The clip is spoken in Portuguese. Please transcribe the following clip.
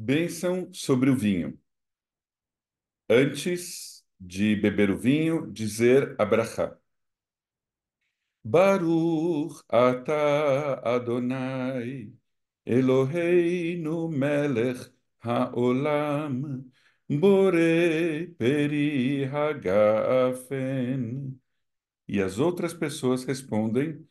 Bênção sobre o vinho. Antes de beber o vinho, dizer a Baruch ata Adonai Eloheinu melech haolam bore peri hagafen. E as outras pessoas respondem